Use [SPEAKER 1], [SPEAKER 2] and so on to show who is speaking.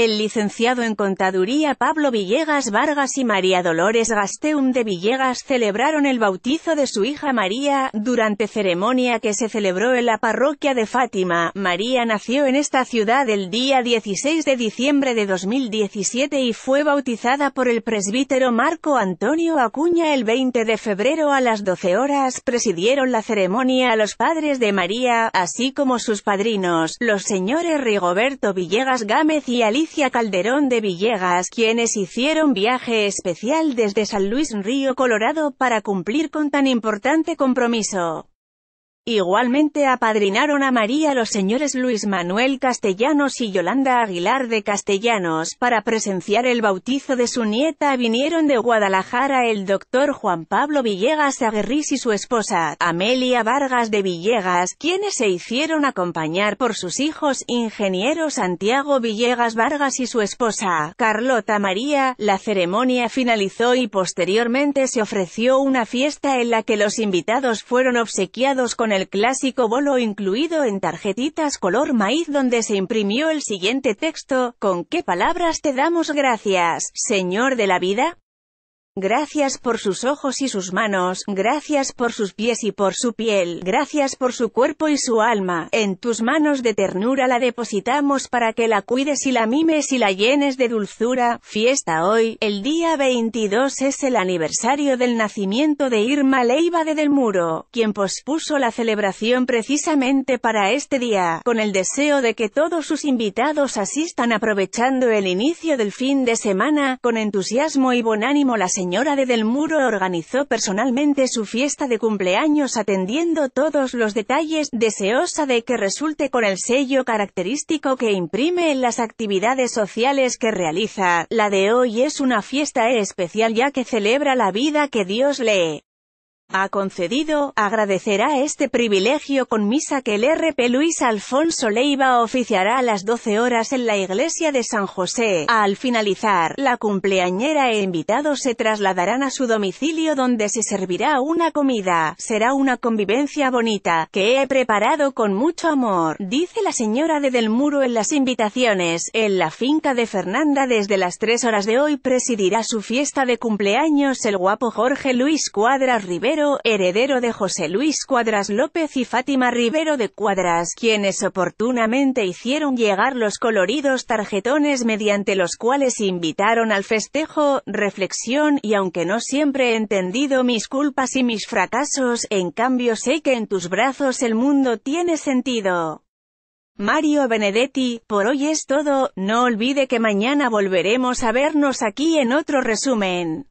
[SPEAKER 1] El licenciado en Contaduría Pablo Villegas Vargas y María Dolores Gasteum de Villegas celebraron el bautizo de su hija María, durante ceremonia que se celebró en la parroquia de Fátima. María nació en esta ciudad el día 16 de diciembre de 2017 y fue bautizada por el presbítero Marco Antonio Acuña el 20 de febrero a las 12 horas. Presidieron la ceremonia a los padres de María, así como sus padrinos, los señores Rigoberto Villegas Gámez y Alicia Calderón de Villegas quienes hicieron viaje especial desde San Luis Río Colorado para cumplir con tan importante compromiso. Igualmente apadrinaron a María los señores Luis Manuel Castellanos y Yolanda Aguilar de Castellanos. Para presenciar el bautizo de su nieta vinieron de Guadalajara el doctor Juan Pablo Villegas Aguerrís y su esposa, Amelia Vargas de Villegas, quienes se hicieron acompañar por sus hijos, ingeniero Santiago Villegas Vargas y su esposa, Carlota María. La ceremonia finalizó y posteriormente se ofreció una fiesta en la que los invitados fueron obsequiados con el el clásico bolo incluido en tarjetitas color maíz donde se imprimió el siguiente texto, ¿con qué palabras te damos gracias, Señor de la vida? Gracias por sus ojos y sus manos, gracias por sus pies y por su piel, gracias por su cuerpo y su alma. En tus manos de ternura la depositamos para que la cuides y la mimes y la llenes de dulzura. Fiesta hoy, el día 22 es el aniversario del nacimiento de Irma Leiva de Del Muro, quien pospuso la celebración precisamente para este día, con el deseo de que todos sus invitados asistan aprovechando el inicio del fin de semana, con entusiasmo y buen ánimo la señora señora de Del Muro organizó personalmente su fiesta de cumpleaños atendiendo todos los detalles, deseosa de que resulte con el sello característico que imprime en las actividades sociales que realiza. La de hoy es una fiesta especial ya que celebra la vida que Dios lee ha concedido, agradecerá este privilegio con misa que el RP Luis Alfonso Leiva oficiará a las 12 horas en la iglesia de San José. Al finalizar, la cumpleañera e invitados se trasladarán a su domicilio donde se servirá una comida. Será una convivencia bonita, que he preparado con mucho amor, dice la señora de Del Muro en las invitaciones. En la finca de Fernanda desde las 3 horas de hoy presidirá su fiesta de cumpleaños el guapo Jorge Luis Cuadras Rivera heredero de José Luis Cuadras López y Fátima Rivero de Cuadras, quienes oportunamente hicieron llegar los coloridos tarjetones mediante los cuales invitaron al festejo, reflexión, y aunque no siempre he entendido mis culpas y mis fracasos, en cambio sé que en tus brazos el mundo tiene sentido. Mario Benedetti, por hoy es todo, no olvide que mañana volveremos a vernos aquí en otro resumen.